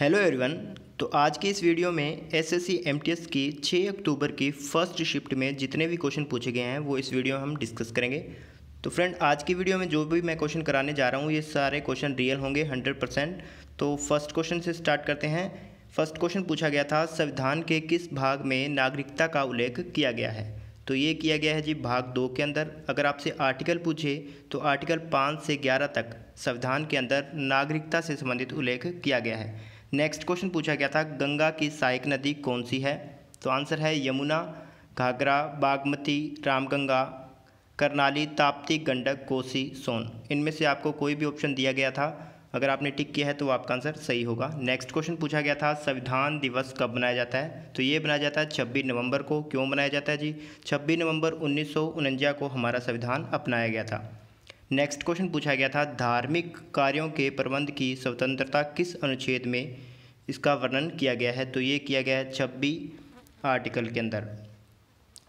hello everyone तो आज की इस वीडियो में एसएससी एमटीएस की 6 अक्टूबर की फर्स्ट शिफ्ट में जितने भी क्वेश्चन पूछे गए हैं वो इस वीडियो में हम डिस्कस करेंगे तो फ्रेंड आज की वीडियो में जो भी मैं क्वेश्चन कराने जा रहा हूँ ये सारे क्वेश्चन रियल होंगे हंड्रेड परसेंट तो फर्स्ट क्वेश्चन से स्टार्ट करते हैं फर्स्ट क्वेश्चन पूछा गया था संविधान के किस भाग में नागरिकता का उल्लेख किया गया है तो ये किया गया है जी भाग दो के अंदर अगर आपसे आर्टिकल पूछे तो आर्टिकल पाँच से ग्यारह तक संविधान के अंदर नागरिकता से संबंधित उल्लेख किया गया है नेक्स्ट क्वेश्चन पूछा गया था गंगा की सहायक नदी कौन सी है तो आंसर है यमुना घाघरा बागमती रामगंगा करनाली ताप्ती गंडक कोसी सोन इनमें से आपको कोई भी ऑप्शन दिया गया था अगर आपने टिक किया है तो आपका आंसर सही होगा नेक्स्ट क्वेश्चन पूछा गया था संविधान दिवस कब मनाया जाता है तो ये मनाया जाता है छब्बीस नवंबर को क्यों मनाया जाता है जी छब्बीस नवंबर उन्नीस को हमारा संविधान अपनाया गया था नेक्स्ट क्वेश्चन पूछा गया था धार्मिक कार्यों के प्रबंध की स्वतंत्रता किस अनुच्छेद में इसका वर्णन किया गया है तो ये किया गया है छब्बीस आर्टिकल के अंदर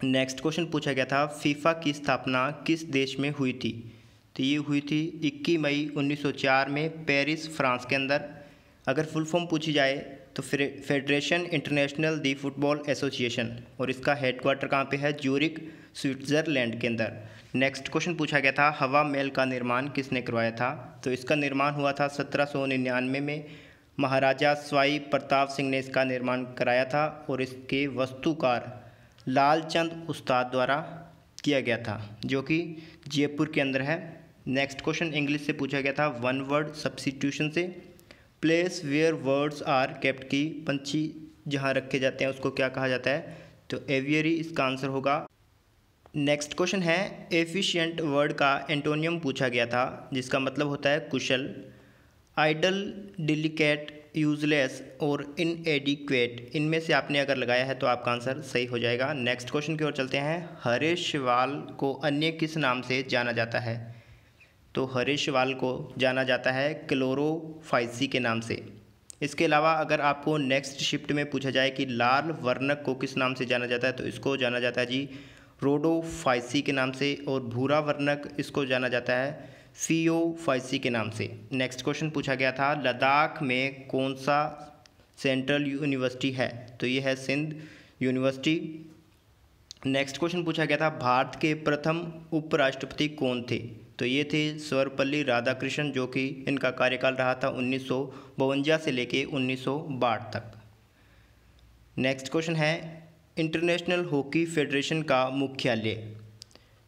नेक्स्ट क्वेश्चन पूछा गया था फीफा की स्थापना किस देश में हुई थी तो ये हुई थी 21 मई 1904 में पेरिस फ्रांस के अंदर अगर फुल फॉर्म पूछी जाए तो Federation International de Football Association और इसका हेडक्वार्टर कहाँ पे है ज्यूरिक स्विट्ज़रलैंड के अंदर नेक्स्ट क्वेश्चन पूछा गया था हवा महल का निर्माण किसने करवाया था तो इसका निर्माण हुआ था सत्रह में महाराजा स्वाई प्रताप सिंह ने इसका निर्माण कराया था और इसके वस्तुकार लालचंद उस्ताद द्वारा किया गया था जो कि जयपुर के अंदर है नेक्स्ट क्वेश्चन इंग्लिश से पूछा गया था वन वर्ड सब्सिट्यूशन से place where birds are kept की पंछी जहाँ रखे जाते हैं उसको क्या कहा जाता है तो एवियरी इसका आंसर होगा नेक्स्ट क्वेश्चन है एफिशिएंट वर्ड का एंटोनियम पूछा गया था जिसका मतलब होता है कुशल आइडल डिलिकेट यूजलेस और इनएडिक्वेट इनमें से आपने अगर लगाया है तो आपका आंसर सही हो जाएगा नेक्स्ट क्वेश्चन की ओर चलते हैं हरे शिवाल को अन्य किस नाम से जाना जाता है तो हरीश वाल को जाना जाता है क्लोरोफाइसी के नाम से इसके अलावा अगर आपको नेक्स्ट शिफ्ट में पूछा जाए कि लाल वर्णक को किस नाम से जाना जाता है तो इसको जाना जाता है जी रोडोफाइसी के नाम से और भूरा वर्णक इसको जाना जाता है सीओफाइसी के नाम से नेक्स्ट क्वेश्चन पूछा गया था लद्दाख में कौन सा सेंट्रल यूनिवर्सिटी है तो ये है सिंध यूनिवर्सिटी नेक्स्ट क्वेश्चन पूछा गया था भारत के प्रथम उपराष्ट्रपति कौन थे तो ये थे सर्वपल्ली राधाकृष्णन जो कि इनका कार्यकाल रहा था उन्नीस से लेके उन्नीस तक नेक्स्ट क्वेश्चन है इंटरनेशनल हॉकी फेडरेशन का मुख्यालय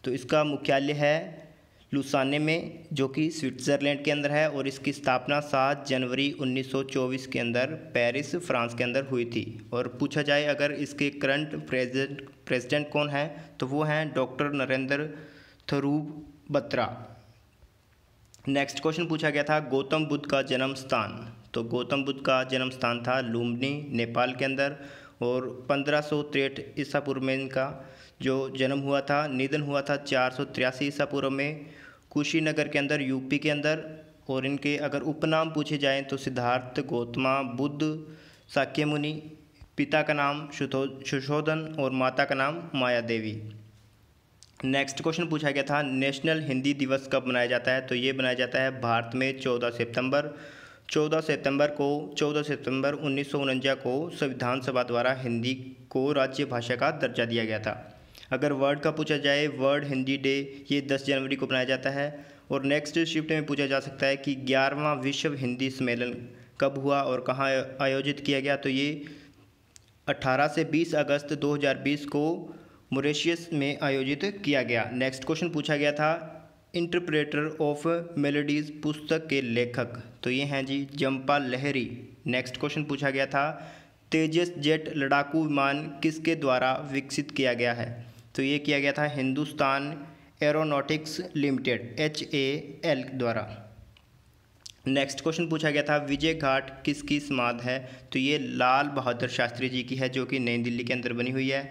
तो इसका मुख्यालय है लुसाने में जो कि स्विट्ज़रलैंड के अंदर है और इसकी स्थापना सात जनवरी 1924 के अंदर पेरिस फ्रांस के अंदर हुई थी और पूछा जाए अगर इसके करंट प्रेजिडेंट प्रेसिडेंट कौन है तो वो हैं doctor Narendra Dhruv Batra next question पूछा गया था गौतम बुद्ध का जन्म स्थान तो गौतम बुद्ध का जन्म स्थान था लुम्बनी नेपाल के अंदर और पंद्रह सौ तिरठ ईसा पूर्व में इनका जो जन्म हुआ था निधन हुआ था चार सौ तिरासी ईसा पूर्व में कुशीनगर के अंदर यूपी के अंदर और इनके अगर उपनाम पूछे जाएँ तो सिद्धार्थ गौतमा बुद्ध साक्य मुनि पिता का नाम सुशोधन और माता का नाम माया देवी नेक्स्ट क्वेश्चन पूछा गया था नेशनल हिंदी दिवस कब मनाया जाता है तो ये मनाया जाता है भारत में चौदह सितंबर 14 सितंबर को 14 सितंबर उन्नीस को संविधान सभा द्वारा हिंदी को राज्य भाषा का दर्जा दिया गया था अगर वर्ल्ड का पूछा जाए वर्ल्ड हिंदी डे ये 10 जनवरी को मनाया जाता है और नेक्स्ट शिफ्ट में पूछा जा सकता है कि ग्यारहवा विश्व हिंदी सम्मेलन कब हुआ और कहाँ आयोजित किया गया तो ये 18 से 20 अगस्त 2020 को मोरेशियस में आयोजित किया गया नेक्स्ट क्वेश्चन पूछा गया था इंटरप्रेटर ऑफ मेलोडीज़ पुस्तक के लेखक तो ये हैं जी जंपा लहरी नेक्स्ट क्वेश्चन पूछा गया था तेजस जेट लड़ाकू विमान किसके द्वारा विकसित किया गया है तो ये किया गया था Hindustan Aeronautics Limited H A L द्वारा नेक्स्ट क्वेश्चन पूछा गया था विजय घाट किसकी समाध है तो ये लाल बहादुर शास्त्री जी की है जो कि नई दिल्ली के अंदर बनी हुई है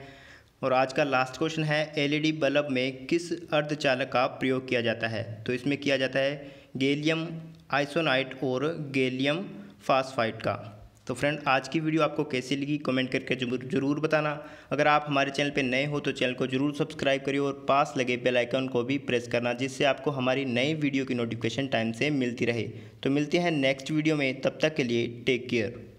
और आज का लास्ट क्वेश्चन है एलईडी e बल्ब में किस अर्धचालक का प्रयोग किया जाता है तो इसमें किया जाता है गैलियम आइसोनाइट और गैलियम फास्फाइट का तो फ्रेंड आज की वीडियो आपको कैसी लगी कमेंट करके जरूर बताना अगर आप हमारे चैनल पर नए हो तो चैनल को जरूर सब्सक्राइब करिए और पास लगे बेल आइकन को भी प्रेस करना जिससे आपको हमारी नई वीडियो की नोटिफिकेशन टाइम से मिलती रहे तो मिलते हैं नेक्स्ट वीडियो में तब तक के लिए टेक केयर